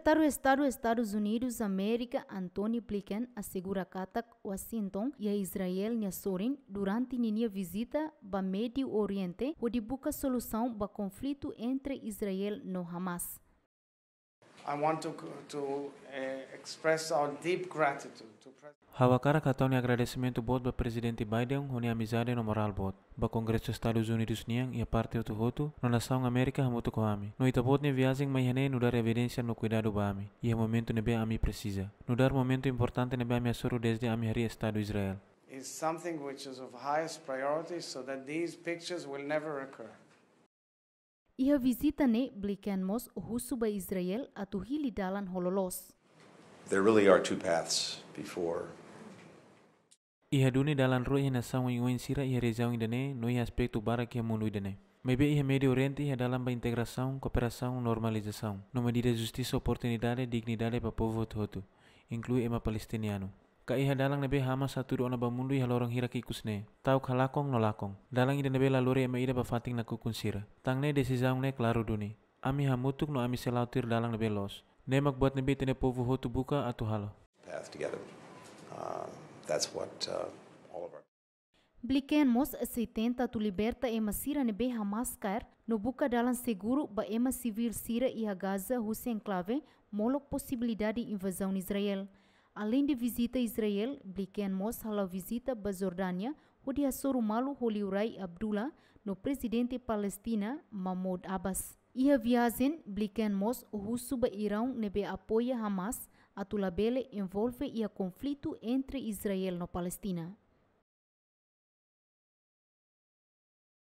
secretário-Estado dos Estados Unidos América, Anthony Blinken, assegura Qatar, Washington e a Israel Nassorin durante a visita ao Médio Oriente, onde busca solução para o conflito entre Israel e Hamas. I want to to eh, express our deep gratitude President Havacara katoni agradecimento bot ba presidente Biden honi amizade no moral bot. Ba Congresso Estados Unidos niang e a parte o tuhoto no nação América hamuto kohami. No itabot ni viagem mai hene no dar evidência no cuidado ba ami. E é momento nebe ami precisa. No dar momento importante nebe ami asoro desde ami hari Estado Israel. Is something which is of highest priority so that these pictures will never recur. Iha visita ne Bliken Mos Husuba Israel atuhili dalan hololos. There really are two paths before Iha duni dalan roi hena sangu inguen sira iha rezão indene no aspecto bara que mundo indene. Mebe iha medio oriente iha dalan ba integração, cooperação, normalização. No medida justiça, oportunidade, dignidade para povo todo, inclui ema palestiniano. ka iha dalang nebe hama satu do ona mundu iha ya lorong hira kikusne tau kalakong no lakong dalang ida nebe lalore ema ida bafating na kukun kukunsira tangne desi zaung ne klaru duni ami hamutuk no ami selautir dalang nebe los mak buat nebe tene povu hotu buka atau halo path together uh, that's what uh, tu liberta ema sira nebe Hamas kar no buka Dalang Seguru ba ema sivir sira iha Gaza Hussein Klave molok possibilidade invasão Israel. Além de visita a Israel, Blinken mostra a visita à Jordânia, onde assou o Holiurai Abdullah no presidente Palestina Mahmoud Abbas. E a viagem Blinken mostra o russo para Irão nebe apoia Hamas, a envolve o conflito entre Israel e Palestina.